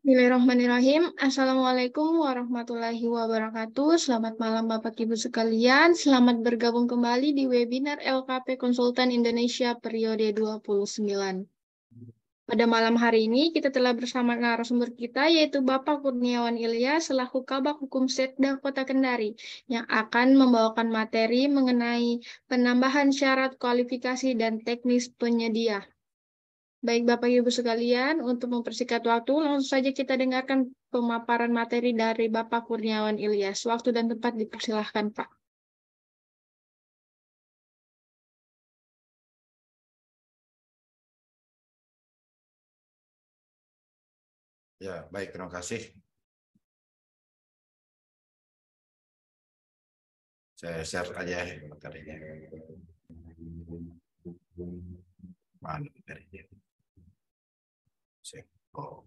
Bismillahirrahmanirrahim. Assalamualaikum warahmatullahi wabarakatuh. Selamat malam Bapak Ibu sekalian. Selamat bergabung kembali di webinar LKP Konsultan Indonesia periode 29. Pada malam hari ini kita telah bersama narasumber kita yaitu Bapak Kurniawan Ilya selaku Kabak Hukum Setda Kota Kendari yang akan membawakan materi mengenai penambahan syarat kualifikasi dan teknis penyedia. Baik Bapak Ibu sekalian, untuk mempersingkat waktu, langsung saja kita dengarkan pemaparan materi dari Bapak Kurniawan Ilyas. Waktu dan tempat dipersilahkan, Pak. Ya, baik. Terima kasih. Saya share aja materinya. Mana materinya? Oh.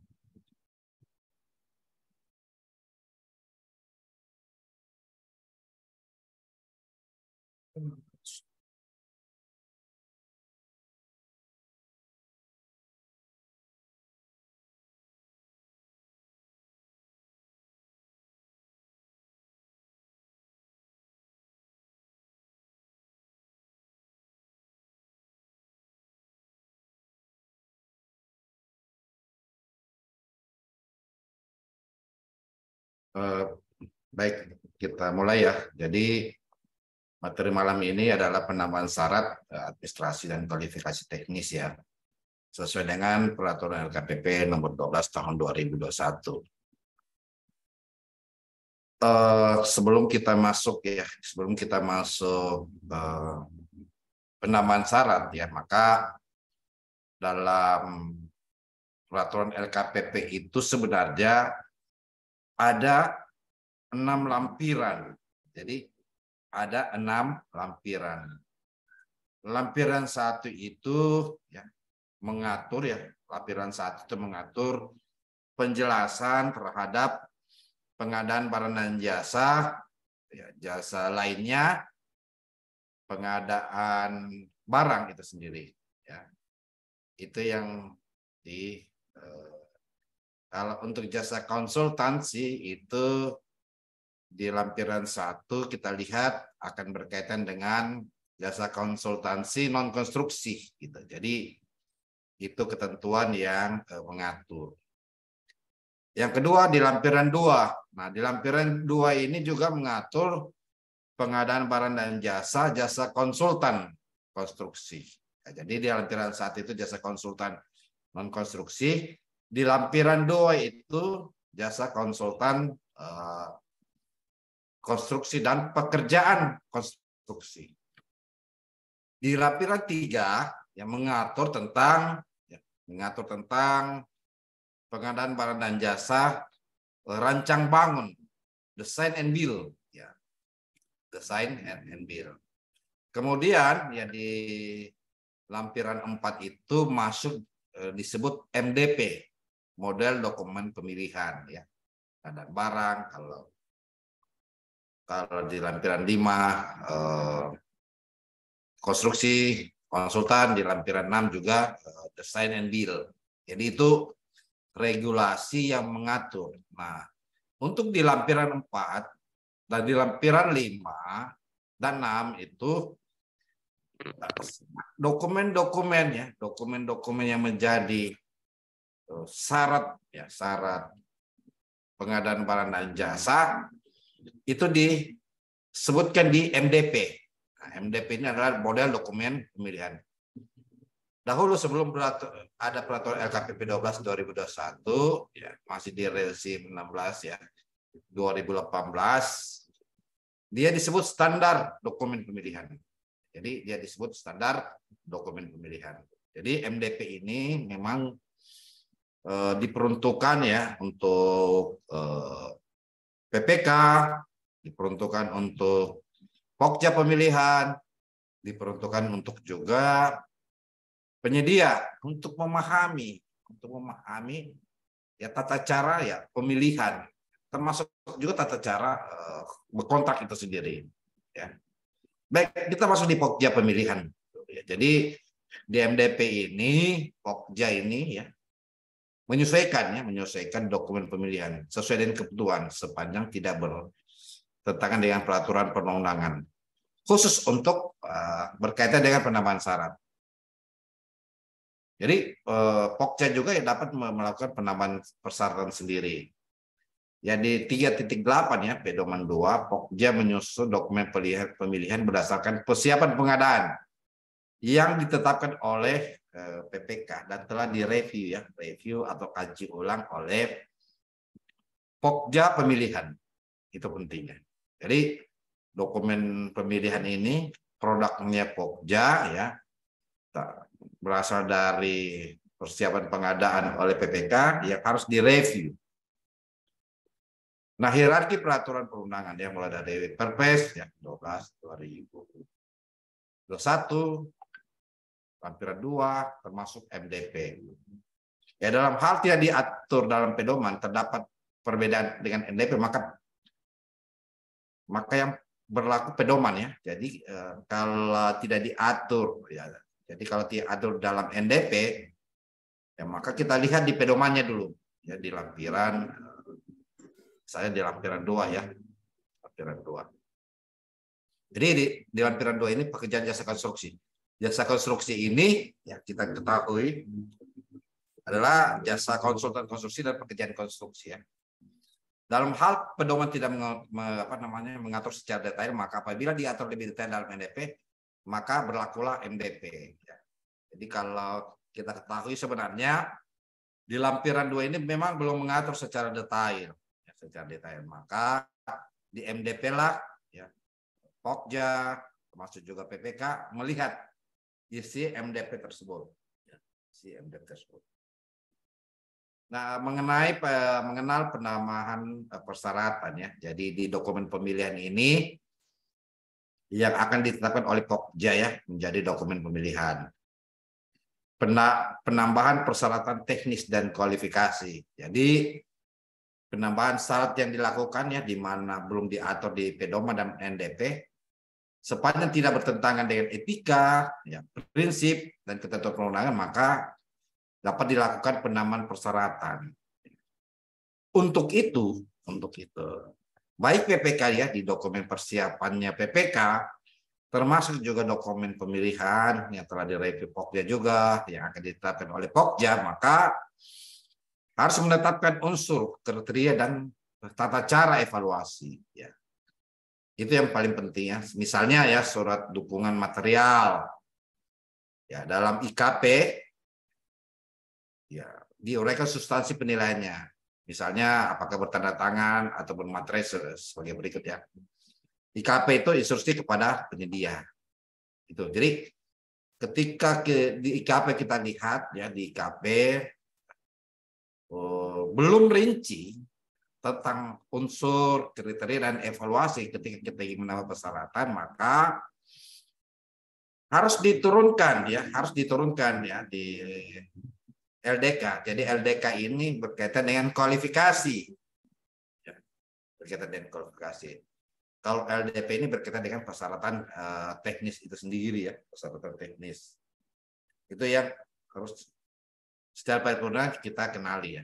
Eh, baik, kita mulai ya. Jadi materi malam ini adalah penambahan syarat eh, administrasi dan kualifikasi teknis ya. Sesuai dengan peraturan LKPP nomor 12 tahun 2021. Uh, eh, sebelum kita masuk ya, sebelum kita masuk uh, penambahan syarat ya, maka dalam peraturan LKPP itu sebenarnya ada enam lampiran. Jadi ada enam lampiran. Lampiran satu itu ya, mengatur ya, lampiran satu itu mengatur penjelasan terhadap pengadaan barang dan jasa, ya, jasa lainnya, pengadaan barang itu sendiri. Ya. Itu yang di eh, kalau untuk jasa konsultansi itu di lampiran satu kita lihat akan berkaitan dengan jasa konsultansi non konstruksi gitu. Jadi itu ketentuan yang eh, mengatur. Yang kedua di lampiran dua. Nah, di lampiran dua ini juga mengatur pengadaan barang dan jasa jasa konsultan konstruksi. Nah, jadi di lampiran saat itu jasa konsultan non konstruksi, di lampiran dua itu jasa konsultan eh, konstruksi dan pekerjaan konstruksi. Di lampiran tiga yang mengatur tentang ya, mengatur tentang pengadaan barang dan jasa rancang bangun desain and build ya design and, build. Kemudian ya di lampiran empat itu masuk eh, disebut MDP model dokumen pemilihan ya dan barang kalau kalau di lampiran lima eh, konstruksi konsultan di lampiran enam juga eh, design and build jadi itu regulasi yang mengatur nah untuk di lampiran empat dan di lampiran lima dan enam itu dokumen-dokumen ya dokumen-dokumen yang menjadi syarat ya syarat pengadaan barang dan jasa itu disebutkan di MDP. Nah, MDP ini adalah model dokumen pemilihan. Dahulu sebelum ada peraturan LKPP 12 2021 ya masih di relasi 16 ya 2018 dia disebut standar dokumen pemilihan. Jadi dia disebut standar dokumen pemilihan. Jadi MDP ini memang Eh, diperuntukkan ya untuk eh, PPK, diperuntukkan untuk pokja pemilihan, diperuntukkan untuk juga penyedia untuk memahami, untuk memahami ya tata cara ya pemilihan, termasuk juga tata cara eh, berkontak itu sendiri. Ya. Baik, kita masuk di pokja pemilihan. Jadi DMDP ini, pokja ini ya menyesuaikan ya, menyesuaikan dokumen pemilihan sesuai dengan kebutuhan sepanjang tidak bertentangan dengan peraturan perundang Khusus untuk uh, berkaitan dengan penambahan syarat. Jadi uh, Pokja juga yang dapat melakukan penambahan persyaratan sendiri. Jadi ya, 3.8 ya pedoman 2 Pokja menyusun dokumen pemilihan berdasarkan persiapan pengadaan yang ditetapkan oleh Eh, PPK dan telah direview ya, review atau kaji ulang oleh Pokja pemilihan. Itu pentingnya. Jadi dokumen pemilihan ini produknya Pokja ya berasal dari persiapan pengadaan oleh PPK yang harus direview. Nah, hierarki peraturan perundangan yang mulai dari Perpres ya 12 satu lampiran 2, termasuk MDP. Ya, dalam hal tidak diatur dalam pedoman terdapat perbedaan dengan MDP, maka maka yang berlaku pedoman ya. Jadi eh, kalau tidak diatur ya. Jadi kalau tidak diatur dalam NDP ya maka kita lihat di pedomannya dulu. Ya di lampiran eh, saya di lampiran 2 ya. Lampiran 2. Jadi di, di lampiran 2 ini pekerjaan jasa konstruksi. Jasa konstruksi ini ya kita ketahui adalah jasa konsultan konstruksi dan pekerjaan konstruksi ya. Dalam hal pedoman tidak meng, apa namanya, mengatur secara detail, maka apabila diatur lebih detail dalam MDP, maka berlakulah MDP. Ya. Jadi kalau kita ketahui sebenarnya di lampiran dua ini memang belum mengatur secara detail, ya, secara detail. Maka di MDP lah, ya, Pokja, termasuk juga PPK melihat isi iya, MDP tersebut. Isi ya, MDP tersebut. Nah, mengenai mengenal penambahan eh, persyaratan ya. Jadi di dokumen pemilihan ini yang akan ditetapkan oleh Pokja ya menjadi dokumen pemilihan. Penambahan persyaratan teknis dan kualifikasi. Jadi penambahan syarat yang dilakukan ya di mana belum diatur di pedoman dan NDP sepanjang tidak bertentangan dengan etika, ya, prinsip dan ketentuan perundangan maka dapat dilakukan penambahan persyaratan. Untuk itu, untuk itu, baik PPK ya di dokumen persiapannya PPK termasuk juga dokumen pemilihan yang telah direview Pokja juga yang akan ditetapkan oleh Pokja maka harus menetapkan unsur kriteria dan tata cara evaluasi ya itu yang paling penting ya. Misalnya ya surat dukungan material. Ya, dalam IKP ya diuraikan substansi penilaiannya. Misalnya apakah bertanda tangan atau bermaterai sebagai berikut ya. IKP itu instruksi kepada penyedia. Itu. Jadi ketika ke, di IKP kita lihat ya di IKP oh, belum rinci tentang unsur, kriteria, dan evaluasi ketika kita ingin menambah persyaratan, maka harus diturunkan ya, harus diturunkan ya di LDK. Jadi LDK ini berkaitan dengan kualifikasi. Ya, berkaitan dengan kualifikasi. Kalau LDP ini berkaitan dengan persyaratan uh, teknis itu sendiri ya, persyaratan teknis. Itu yang harus secara perundang kita kenali ya.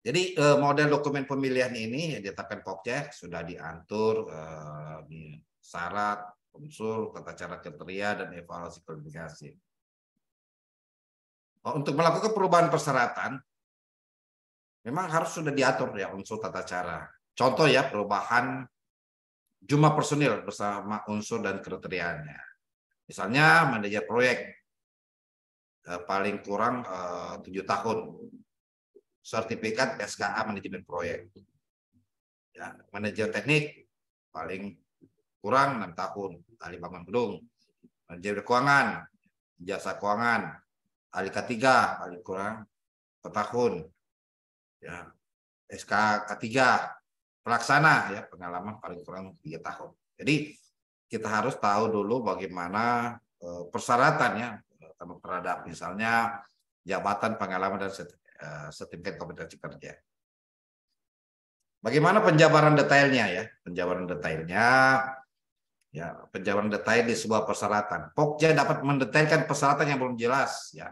Jadi eh, model dokumen pemilihan ini yang ditetapkan Pokja sudah diatur eh, di syarat, unsur, tata cara kriteria dan evaluasi kualifikasi. Oh, untuk melakukan perubahan persyaratan, memang harus sudah diatur ya unsur tata cara. Contoh ya perubahan jumlah personil bersama unsur dan kriterianya. Misalnya manajer proyek eh, paling kurang tujuh tahun sertifikat SKA manajemen proyek. Ya, manajer teknik paling kurang enam tahun, ahli bangun gedung, manajer keuangan, jasa keuangan, ahli ketiga paling kurang empat tahun. Ya, SK ketiga pelaksana ya pengalaman paling kurang tiga tahun. Jadi kita harus tahu dulu bagaimana eh, persyaratannya terhadap misalnya jabatan pengalaman dan seterusnya Eh, setingkat kompetensi kerja. Bagaimana penjabaran detailnya ya? Penjabaran detailnya ya penjabaran detail di sebuah persyaratan. Pokja dapat mendetailkan persyaratan yang belum jelas ya.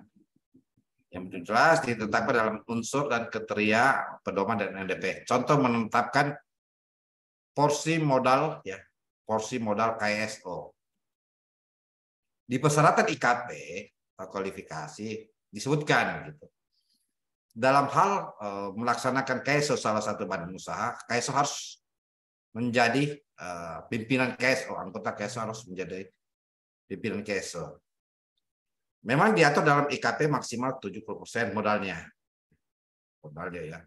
Yang belum jelas ditetapkan dalam unsur dan kriteria pedoman dan NDP. Contoh menetapkan porsi modal ya, porsi modal KSO. Di persyaratan IKP eh, kualifikasi disebutkan gitu dalam hal eh, melaksanakan KSO salah satu badan usaha, KSO eh, harus menjadi pimpinan KSO, anggota KSO harus menjadi pimpinan KSO. Memang diatur dalam IKP maksimal 70% modalnya. Modalnya ya.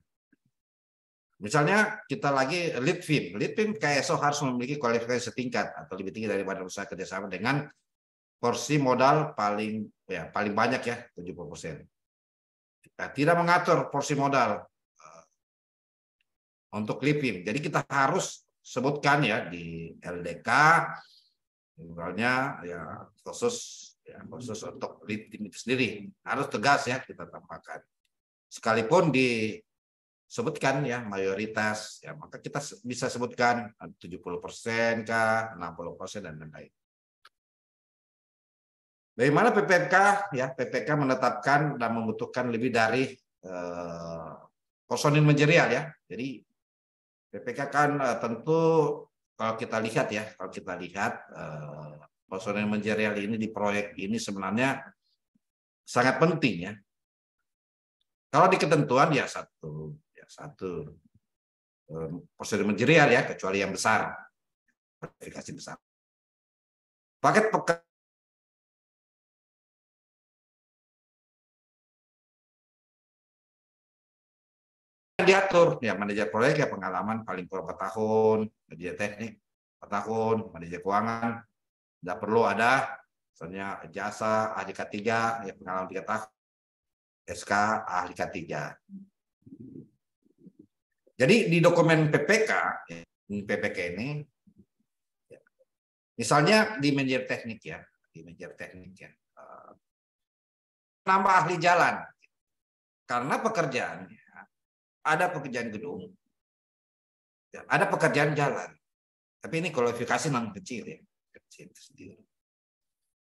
Misalnya kita lagi lead film. Lead KSO harus memiliki kualifikasi setingkat atau lebih tinggi dari badan usaha kerjasama dengan porsi modal paling ya paling banyak ya 70 persen tidak mengatur porsi modal eh, untuk LIPIM. Jadi kita harus sebutkan ya di LDK misalnya ya khusus ya, khusus hmm. untuk LIPIM itu sendiri harus tegas ya kita tampakkan. Sekalipun disebutkan ya mayoritas ya maka kita bisa sebutkan 70% eh, kah, 60% dan lain-lain. Bagaimana PPK ya PPK menetapkan dan membutuhkan lebih dari eh, personil manajerial ya. Jadi PPK kan eh, tentu kalau kita lihat ya kalau kita lihat eh, personil manajerial ini di proyek ini sebenarnya sangat penting ya. Kalau di ketentuan ya satu ya satu eh, personil manajerial ya kecuali yang besar verifikasi besar. Paket pekerja diatur ya manajer proyek ya pengalaman paling kurang 4 tahun manajer teknik 4 tahun manajer keuangan tidak perlu ada misalnya jasa ahli K3 ya pengalaman 3 tahun SK ahli K3 jadi di dokumen PPK PPK ini ya, misalnya di manajer teknik ya di manajer teknik ya eh, nambah ahli jalan karena pekerjaannya ada pekerjaan gedung, ya, ada pekerjaan jalan. Tapi ini kualifikasi memang kecil ya, kecil sendiri.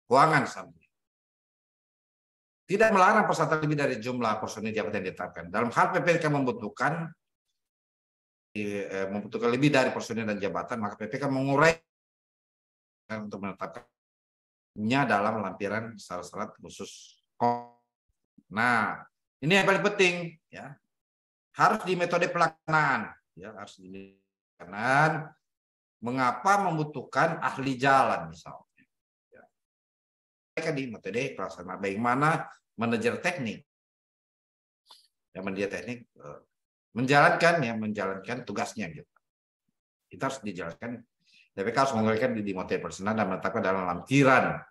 Keuangan sama. Tidak melarang peserta lebih dari jumlah personil jabatan yang ditetapkan. Dalam hal PPK membutuhkan eh, membutuhkan lebih dari personil dan jabatan, maka PPK mengurai untuk menetapkannya dalam lampiran syarat-syarat khusus. Nah, ini yang paling penting ya harus di metode pelaksanaan ya harus di pelaksanaan mengapa membutuhkan ahli jalan misalnya ya. mereka di metode pelaksanaan bagaimana manajer teknik ya manajer teknik eh, menjalankan ya menjalankan tugasnya gitu kita harus dijalankan tapi harus mengeluarkan di metode personal dan menetapkan dalam lampiran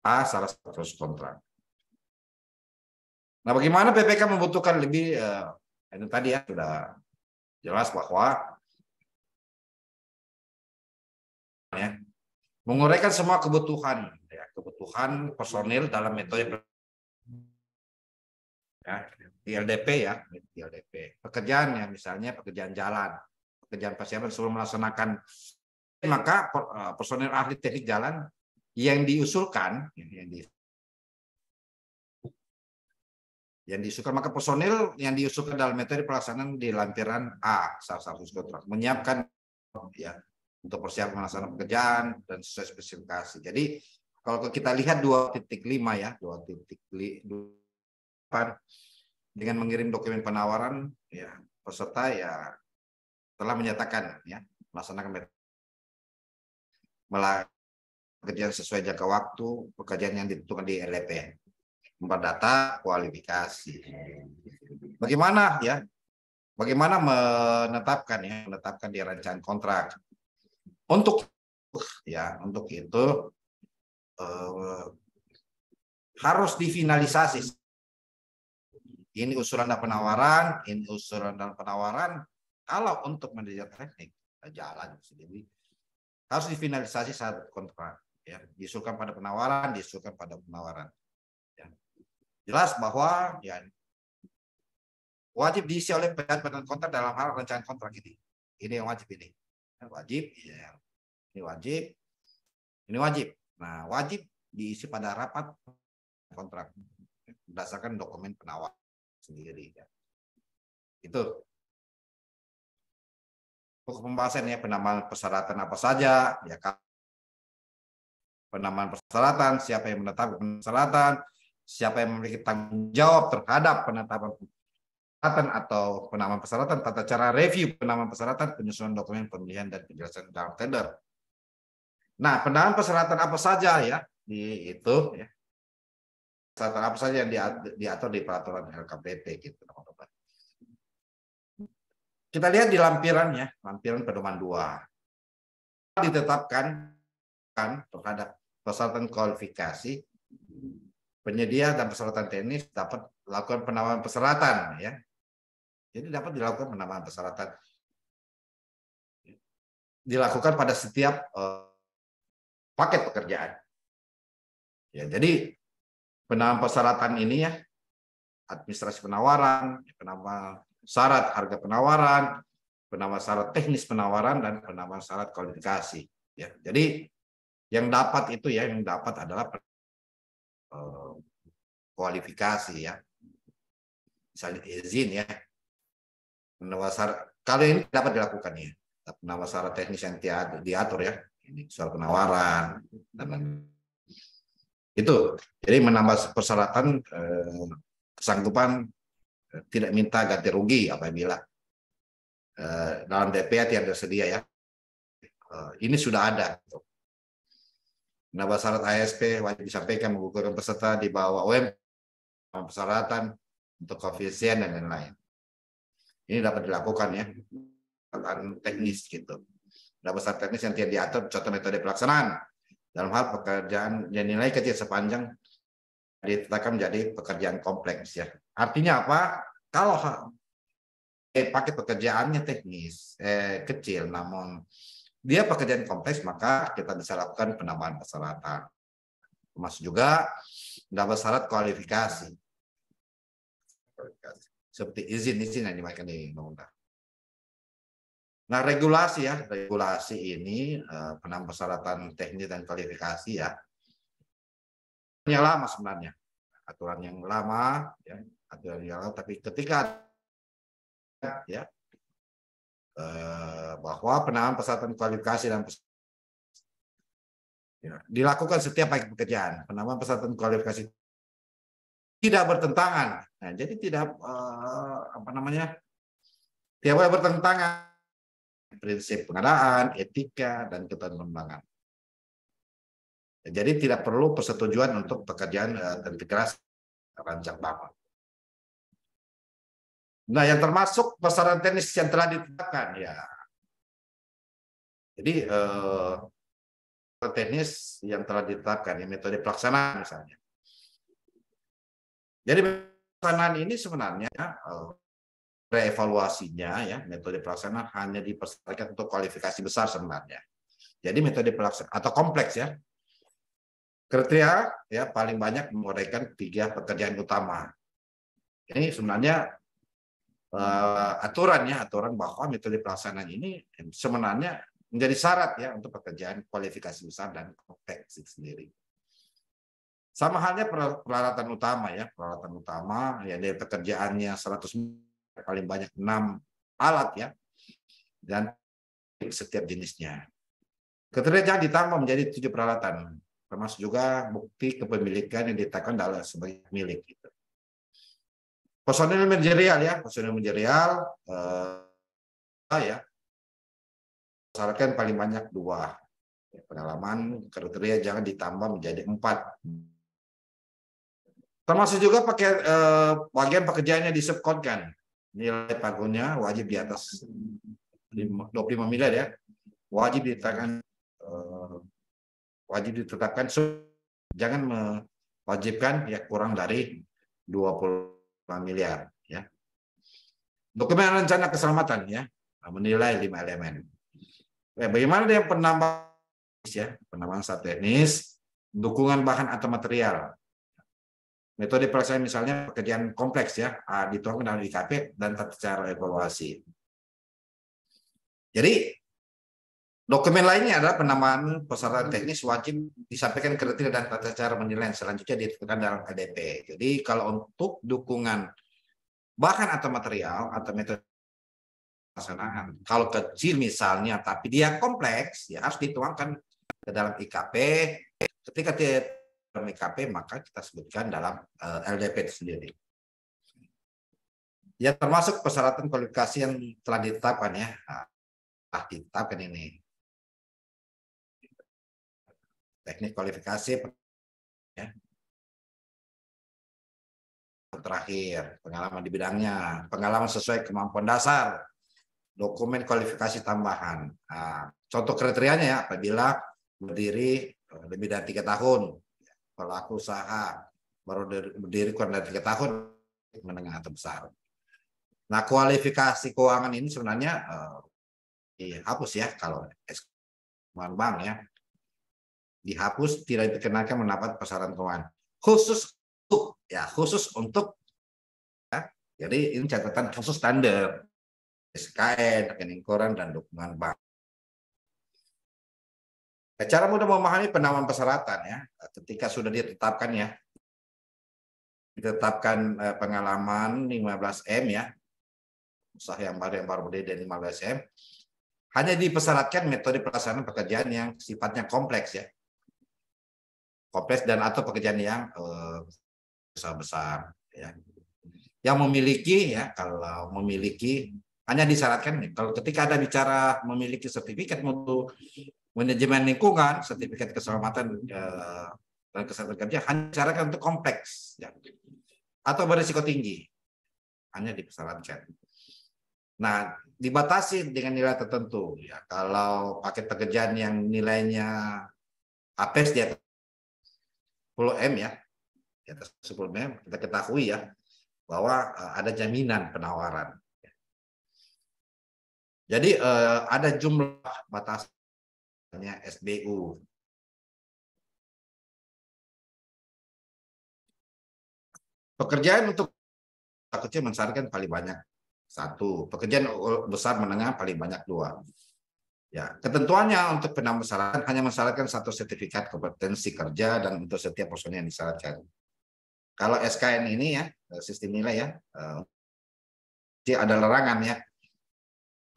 A salah satu kontrak. Nah, bagaimana PPK membutuhkan lebih eh, itu tadi ya sudah jelas bahwa ya, menguraikan semua kebutuhan ya, kebutuhan personil dalam metode ya, LDP ya LDP pekerjaan ya misalnya pekerjaan jalan pekerjaan persiapan sebelum melaksanakan maka eh, personil ahli teknik jalan yang diusulkan ya, yang di yang diusulkan maka personil yang diusulkan dalam metode pelaksanaan di lampiran A salah satu kontrak menyiapkan ya untuk persiapan pelaksanaan pekerjaan dan sesuai spesifikasi. Jadi kalau kita lihat 2.5 ya 2.8 dengan mengirim dokumen penawaran ya peserta ya telah menyatakan ya melaksanakan pekerjaan sesuai jangka waktu pekerjaan yang ditentukan di LPN data kualifikasi. Bagaimana ya? Bagaimana menetapkan ya, menetapkan di rancangan kontrak. Untuk ya, untuk itu eh, harus difinalisasi. Ini usulan dan penawaran, ini usulan dan penawaran. Kalau untuk manajer teknik, jalan sendiri. Harus difinalisasi saat kontrak. Ya, diusulkan pada penawaran, diusulkan pada penawaran Jelas bahwa ya wajib diisi oleh pihak pegang kontrak dalam hal rencana kontrak ini. Ini yang wajib ini. Wajib, ya. Ini wajib. Ini wajib. Nah, wajib diisi pada rapat kontrak berdasarkan dokumen penawar sendiri. Ya. Itu untuk pembahasan ya penambahan persyaratan apa saja ya kan? penambahan persyaratan siapa yang menetapkan persyaratan siapa yang memiliki tanggung jawab terhadap penetapan persyaratan atau penamaan persyaratan, tata cara review penamaan persyaratan, penyusunan dokumen pemilihan dan penjelasan dalam tender. Nah, penamaan persyaratan apa saja ya di itu ya. Persyaratan apa saja yang diatur di peraturan LKPP gitu teman-teman. Kita lihat di lampirannya, lampiran pedoman 2. Ditetapkan kan, terhadap persyaratan kualifikasi penyedia dan persyaratan teknis dapat melakukan penambahan persyaratan, ya. Jadi dapat dilakukan penambahan persyaratan dilakukan pada setiap uh, paket pekerjaan. Ya, jadi penambahan persyaratan ini ya administrasi penawaran, penambahan syarat harga penawaran, penambahan syarat teknis penawaran dan penambahan syarat kualifikasi. Ya, jadi yang dapat itu ya yang dapat adalah Eh, kualifikasi ya. Misalnya izin ya. Penawasar kalau ini dapat dilakukan ya. Penawasara teknis yang diatur ya. Ini soal penawaran dan itu jadi menambah persyaratan eh, kesanggupan eh, tidak minta ganti rugi apabila dalam DPA tidak tersedia ya ini sudah ada gitu. Nah, syarat ASP wajib disampaikan mengukurkan peserta di bawah UM persyaratan untuk koefisien dan lain-lain. Ini dapat dilakukan ya teknis gitu. Dapat syarat teknis yang tidak diatur contoh metode pelaksanaan dalam hal pekerjaan yang nilai kecil sepanjang ditetapkan menjadi pekerjaan kompleks ya. Artinya apa? Kalau eh, paket pekerjaannya teknis eh, kecil namun dia pekerjaan kompleks maka kita bisa lakukan penambahan persyaratan. Termasuk juga mendapat syarat kualifikasi. Seperti izin-izin yang dimaksud di undang-undang. Nah, regulasi ya, regulasi ini eh, penambahan persyaratan teknis dan kualifikasi ya. Ini lama sebenarnya. Aturan yang lama ya, aturan yang lama tapi ketika ya Eh, bahwa penanganan persyaratan kualifikasi dan ya, dilakukan setiap pagi pekerjaan penambahan persyaratan kualifikasi tidak bertentangan nah, jadi tidak eh, apa namanya tidak boleh bertentangan prinsip pengadaan etika dan ketenangan jadi tidak perlu persetujuan untuk pekerjaan eh, terintegrasi rancang bangun Nah, yang termasuk persyaratan teknis yang telah ditetapkan ya. Jadi eh, teknis yang telah ditetapkan, ya, metode pelaksanaan misalnya. Jadi pelaksanaan ini sebenarnya eh, reevaluasinya ya metode pelaksanaan hanya dipersyaratkan untuk kualifikasi besar sebenarnya. Jadi metode pelaksanaan atau kompleks ya. Kriteria ya paling banyak menguraikan tiga pekerjaan utama. Ini sebenarnya Eh, aturan ya aturan bahwa metode pelaksanaan ini sebenarnya menjadi syarat ya untuk pekerjaan kualifikasi besar dan konteks sendiri. Sama halnya peralatan utama ya, peralatan utama ya dari pekerjaannya 100 paling banyak enam alat ya dan setiap jenisnya. Keterjang ditambah menjadi tujuh peralatan, termasuk juga bukti kepemilikan yang ditetapkan dalam sebagai milik personil manajerial ya personil manajerial eh, ya sarankan paling banyak dua ya, pengalaman kriteria jangan ditambah menjadi empat termasuk juga pakai eh, bagian pekerjaannya disebutkan nilai pagunya wajib di atas 25 miliar ya wajib ditetapkan eh, wajib ditetapkan jangan mewajibkan ya kurang dari 20 miliar. Ya. Dokumen rencana keselamatan ya nah, menilai lima elemen. Ya, bagaimana dengan penambahan ya penambahan saat teknis, dukungan bahan atau material, metode pelaksanaan misalnya pekerjaan kompleks ya ah, dituangkan dalam IKP dan tata cara evaluasi. Jadi Dokumen lainnya adalah penamaan persyaratan hmm. teknis wajib disampaikan ke kriteria dan tata cara penilaian selanjutnya ditentukan dalam KDP. Jadi kalau untuk dukungan bahkan atau material atau metode pelaksanaan, kalau kecil misalnya tapi dia kompleks ya harus dituangkan ke dalam IKP. Ketika dia dalam IKP maka kita sebutkan dalam eh, LDP itu sendiri. Ya termasuk persyaratan kualifikasi yang telah ditetapkan ya. Telah ah, ditetapkan ini teknik kualifikasi ya. terakhir pengalaman di bidangnya pengalaman sesuai kemampuan dasar dokumen kualifikasi tambahan nah, contoh kriterianya ya apabila berdiri eh, lebih dari tiga tahun pelaku usaha baru berdiri kurang dari tiga tahun menengah atau besar nah kualifikasi keuangan ini sebenarnya eh, dihapus ya kalau bank ya dihapus tidak dikenakan mendapat pasaran keuangan khusus untuk ya khusus untuk ya, jadi ini catatan khusus standar SKN rekening koran dan dukungan bank. Nah, cara mudah memahami penamaan persyaratan ya ketika sudah ditetapkan ya ditetapkan eh, pengalaman 15M ya usaha yang baru yang baru berdiri dari 15M hanya dipersyaratkan metode pelaksanaan pekerjaan yang sifatnya kompleks ya kompleks dan atau pekerjaan yang eh, besar-besar ya. Yang memiliki ya kalau memiliki hanya disyaratkan kalau ketika ada bicara memiliki sertifikat mutu manajemen lingkungan, sertifikat keselamatan eh, dan kesehatan kerja hanya disyaratkan untuk kompleks ya. atau berisiko tinggi hanya disyaratkan. Nah, dibatasi dengan nilai tertentu ya. Kalau paket pekerjaan yang nilainya APES di atas 10M ya, di atas 10M, kita ketahui ya bahwa eh, ada jaminan penawaran. Jadi eh, ada jumlah batasnya SBU. Pekerjaan untuk kecil mensyaratkan paling banyak satu, pekerjaan besar menengah paling banyak dua. Ya, ketentuannya untuk persyaratan hanya mensyaratkan satu sertifikat kompetensi kerja dan untuk setiap personil yang disyaratkan. Kalau SKN ini ya, eh, sistem nilai ya, eh, dia ada larangan ya.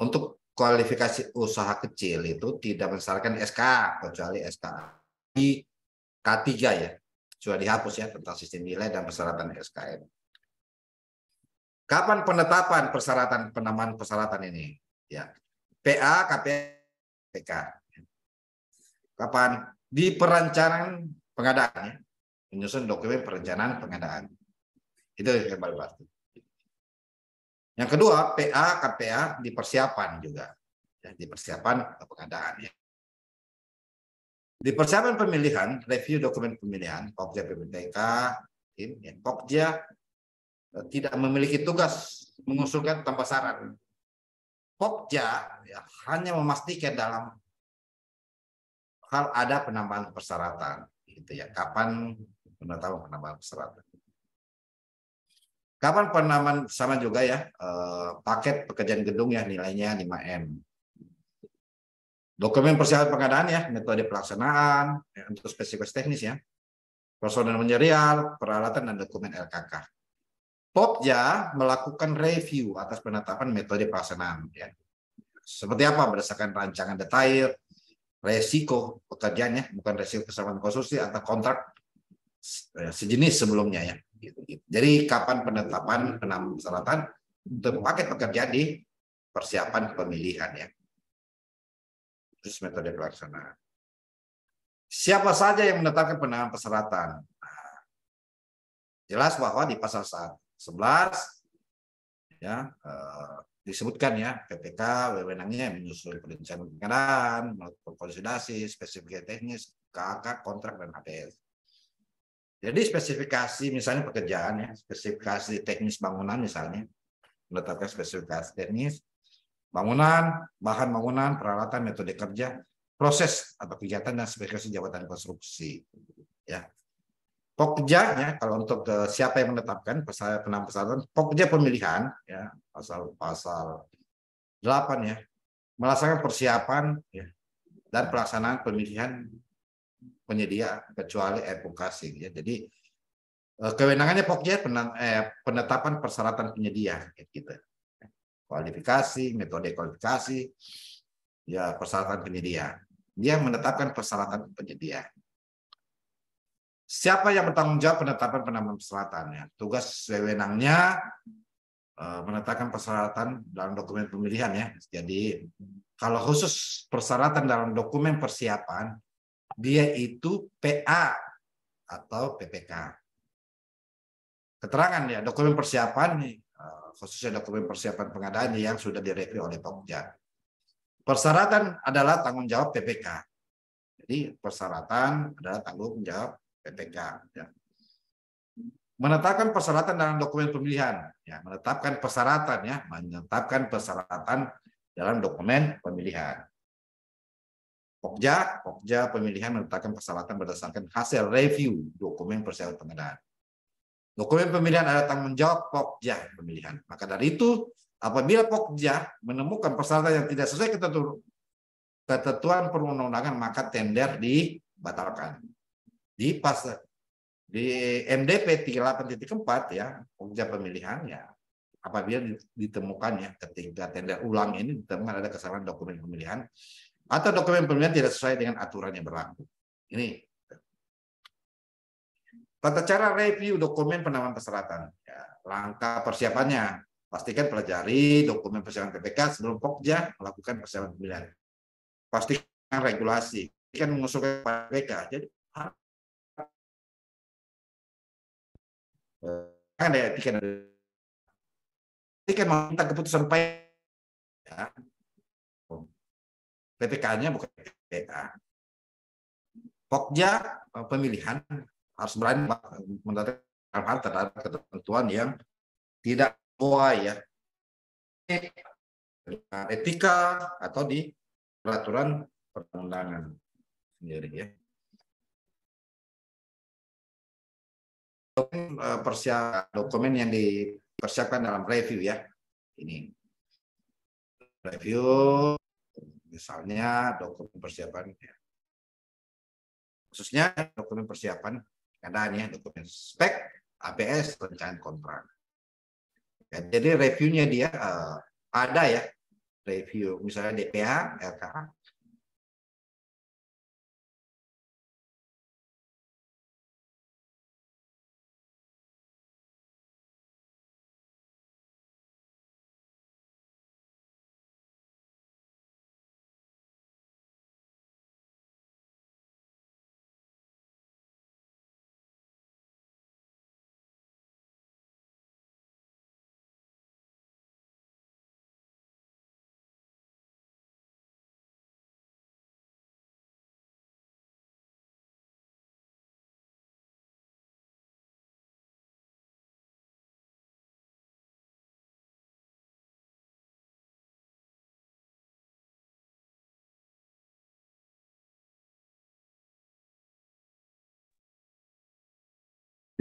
Untuk kualifikasi usaha kecil itu tidak mensyaratkan SK kecuali SK di K3 ya. Sudah dihapus ya tentang sistem nilai dan persyaratan SKN. Kapan penetapan persyaratan penambahan persyaratan ini? Ya. PA, KPA TK. Kapan? Di perencanaan pengadaan. Ya. Menyusun dokumen perencanaan pengadaan. Itu yang paling penting. Yang kedua, PA, KPA di persiapan juga. Ya, di persiapan pengadaan. Ya. Di persiapan pemilihan, review dokumen pemilihan, Pokja PPTK, ya, Pokja eh, tidak memiliki tugas mengusulkan tanpa saran. Pokja ya, hanya memastikan dalam hal ada penambahan persyaratan gitu ya. Kapan penambahan penambahan persyaratan? Kapan penambahan sama juga ya eh, paket pekerjaan gedung ya nilainya 5M. Dokumen persyaratan pengadaan ya, metode pelaksanaan, ya, untuk spesifikasi teknis ya, personel material peralatan dan dokumen LKK. Popja melakukan review atas penetapan metode pelaksanaan. Ya. Seperti apa berdasarkan rancangan detail, resiko pekerjaannya, bukan resiko kesamaan konsumsi atau kontrak eh, sejenis sebelumnya ya. Gitu, gitu. Jadi kapan penetapan persyaratan untuk paket pekerjaan di persiapan pemilihan ya. Terus metode pelaksanaan. Siapa saja yang menetapkan penambahan persyaratan? Nah, jelas bahwa di pasal 11 ya eh, disebutkan ya PPK wewenangnya menyusul perencanaan pengadaan, melakukan konsolidasi, spesifikasi teknis, KK, kontrak dan HPS. Jadi spesifikasi misalnya pekerjaan ya, spesifikasi teknis bangunan misalnya menetapkan spesifikasi teknis bangunan, bahan bangunan, peralatan, metode kerja, proses atau kegiatan dan spesifikasi jabatan konstruksi. Ya, Pokja ya kalau untuk uh, siapa yang menetapkan pasal enam persyaratan Pokja pemilihan ya pasal pasal 8 ya melaksanakan persiapan ya dan pelaksanaan pemilihan penyedia kecuali evokasi ya. Jadi eh, kewenangannya Pokja eh, penetapan persyaratan penyedia ya, gitu. Kualifikasi, metode kualifikasi ya persyaratan penyedia. Dia menetapkan persyaratan penyedia. Siapa yang bertanggung jawab penetapan penambahan persyaratan? Ya, tugas wewenangnya eh, menetapkan persyaratan dalam dokumen pemilihan ya. Jadi kalau khusus persyaratan dalam dokumen persiapan, dia itu PA atau PPK. Keterangan ya, dokumen persiapan, eh, khususnya dokumen persiapan pengadaan yang sudah direview oleh Pokja. Persyaratan adalah tanggung jawab PPK. Jadi persyaratan adalah tanggung jawab PTK. Ya. Menetapkan persyaratan dalam dokumen pemilihan. Ya, menetapkan persyaratan ya, menetapkan persyaratan dalam dokumen pemilihan. Pokja, Pokja pemilihan menetapkan persyaratan berdasarkan hasil review dokumen persyaratan pengadaan. Dokumen pemilihan ada tanggung jawab Pokja pemilihan. Maka dari itu, apabila Pokja menemukan persyaratan yang tidak sesuai ketentuan perundang-undangan, maka tender dibatalkan di pas di MDP 38.4 ya objek pemilihan ya apabila ditemukan ya ketika tender ulang ini ditemukan ada kesalahan dokumen pemilihan atau dokumen pemilihan tidak sesuai dengan aturan yang berlaku. Ini tata cara review dokumen penamaan persyaratan. Ya, langkah persiapannya pastikan pelajari dokumen persyaratan PPK sebelum pokja melakukan persyaratan pemilihan. Pastikan regulasi, kan mengusulkan PPK. Jadi kan ada etika etika meminta keputusan upaya PPK-nya bukan PPK. Pokja eh, pemilihan harus berani mendatangkan hal terhadap ketentuan yang tidak sesuai ya etika atau di peraturan perundangan sendiri ya. Eh, persiapan dokumen yang dipersiapkan dalam review ya. Ini review misalnya dokumen persiapan khususnya dokumen persiapan keadaan ya dokumen spek ABS rencana kontrak ya, jadi reviewnya dia uh, ada ya review misalnya dpa LKH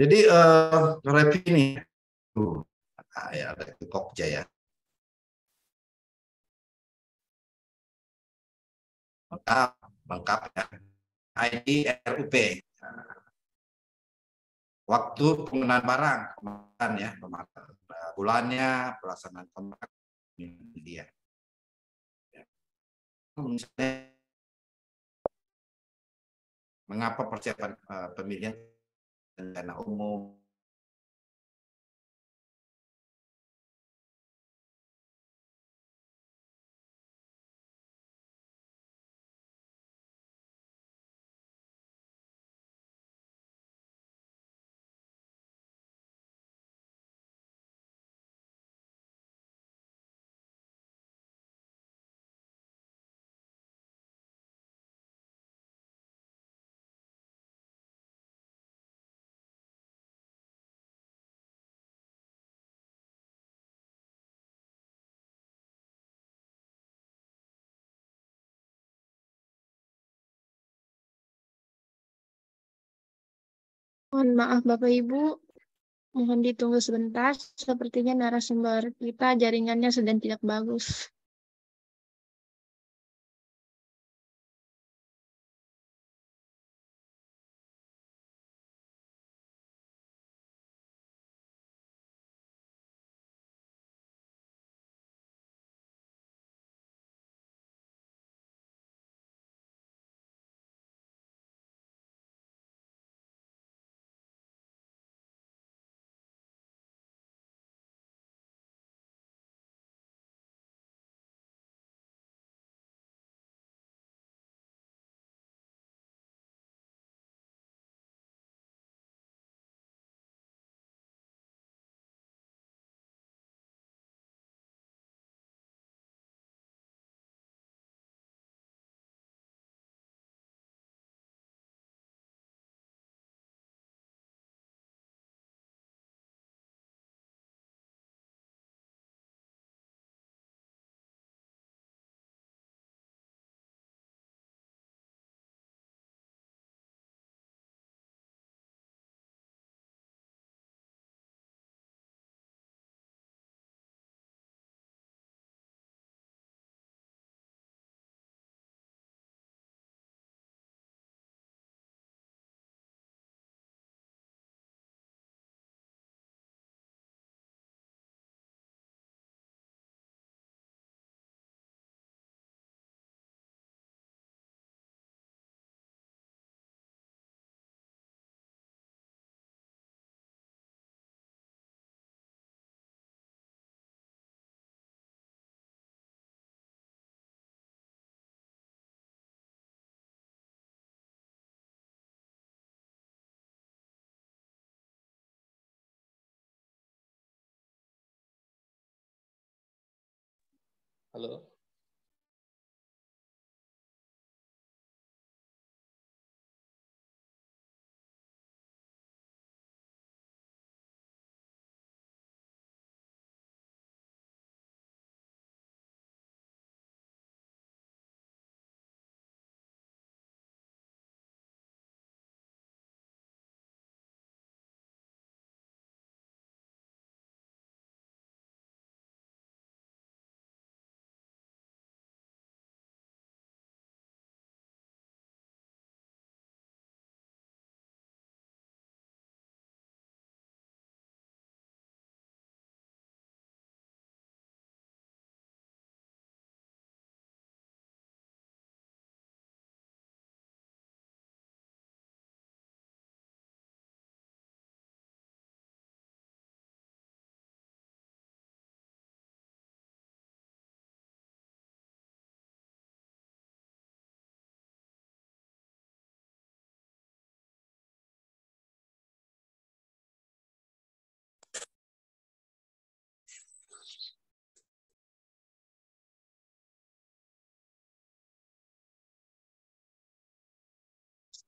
Jadi uh, rap ini, uh, ya ada Kokja ya. Lengkap, lengkap ya. ID RUP. Waktu penggunaan barang, kemarin ya, pemakan bulannya, pelaksanaan kontrak dia. mengapa persiapan uh, pemilihan anak umum Mohon maaf Bapak Ibu, mohon ditunggu sebentar. Sepertinya narasumber kita jaringannya sedang tidak bagus. Hello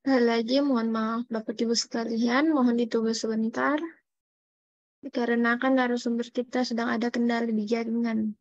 Sekali lagi mohon maaf Bapak Ibu sekalian, mohon ditunggu sebentar. Dikarenakan narasumber kita sedang ada kendala di jaringan.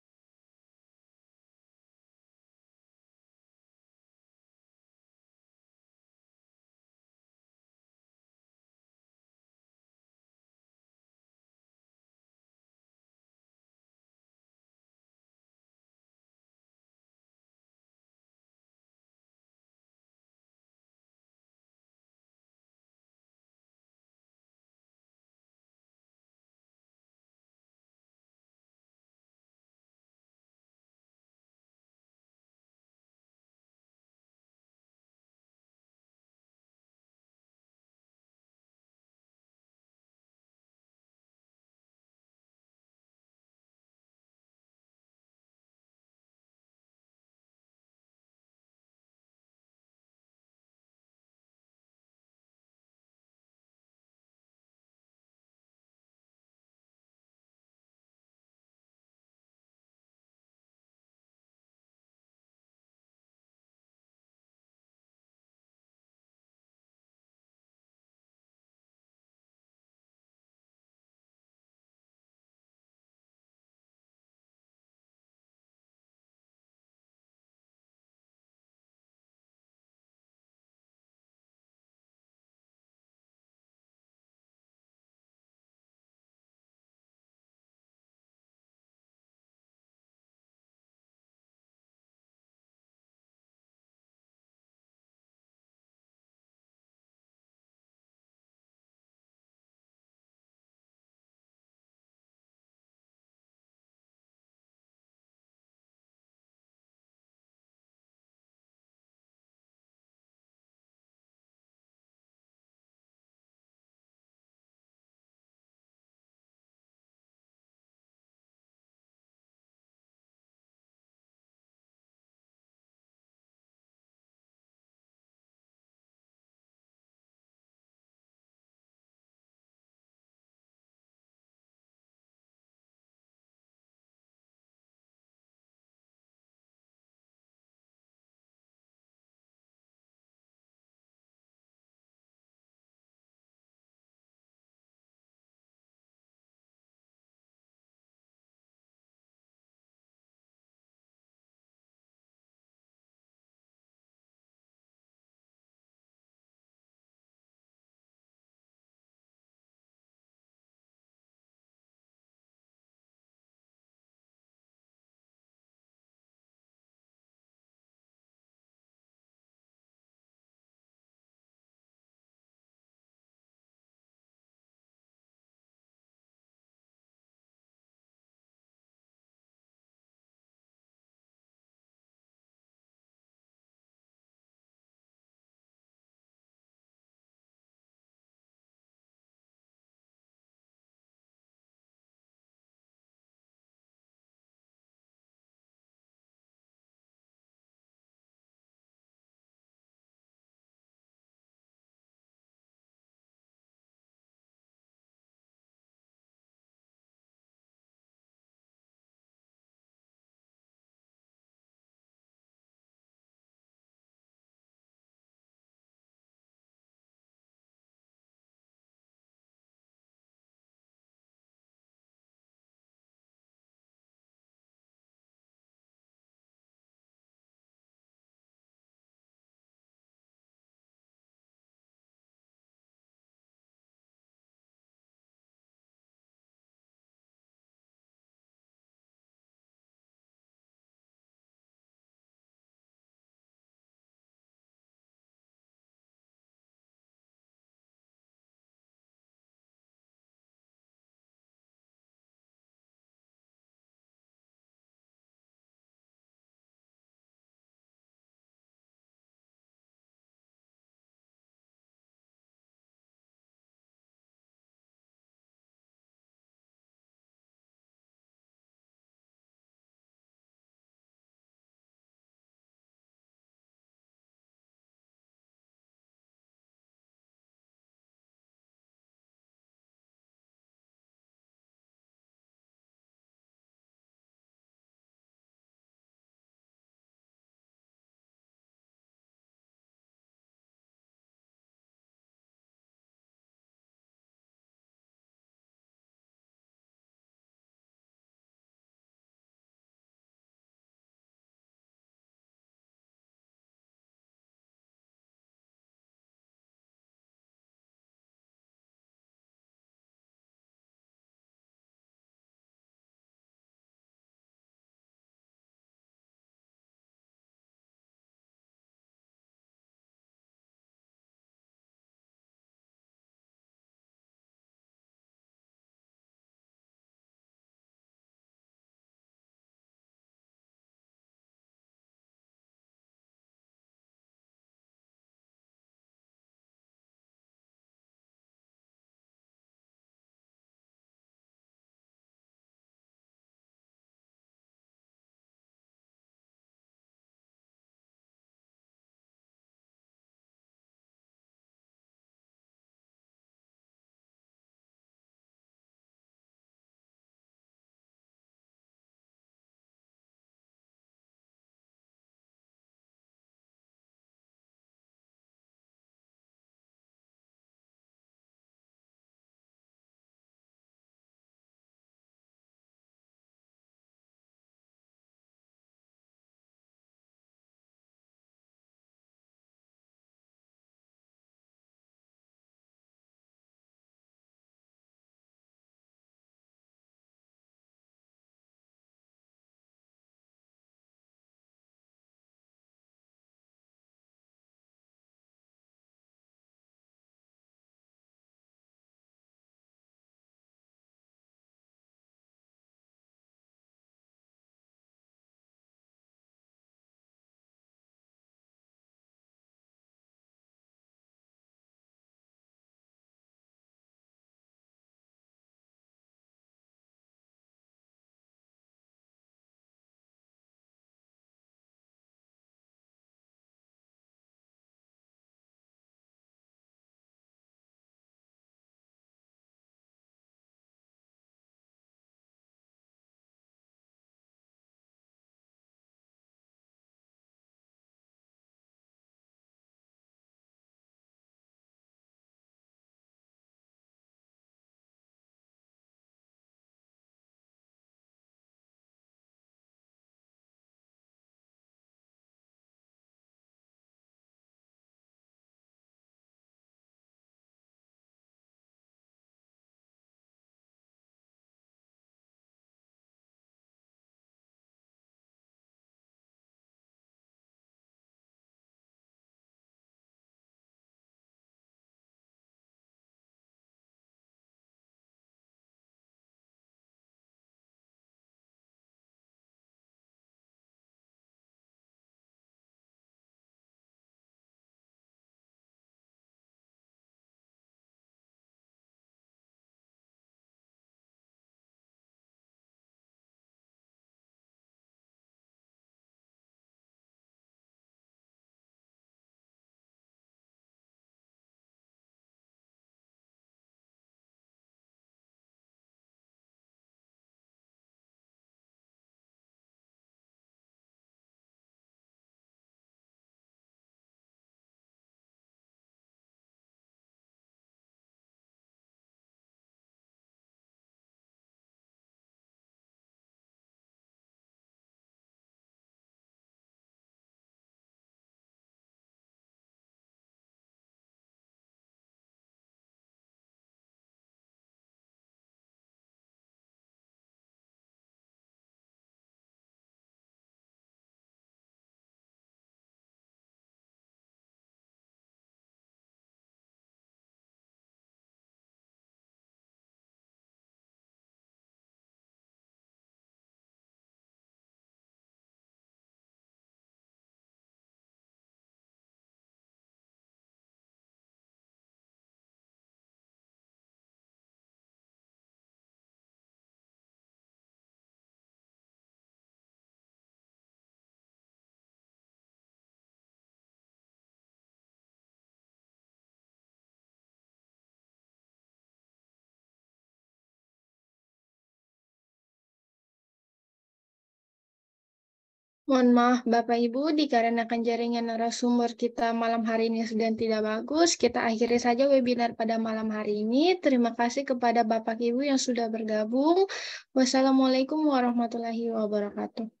Mohon maaf Bapak Ibu, dikarenakan jaringan narasumber kita malam hari ini sedang tidak bagus, kita akhiri saja webinar pada malam hari ini. Terima kasih kepada Bapak Ibu yang sudah bergabung. Wassalamualaikum warahmatullahi wabarakatuh.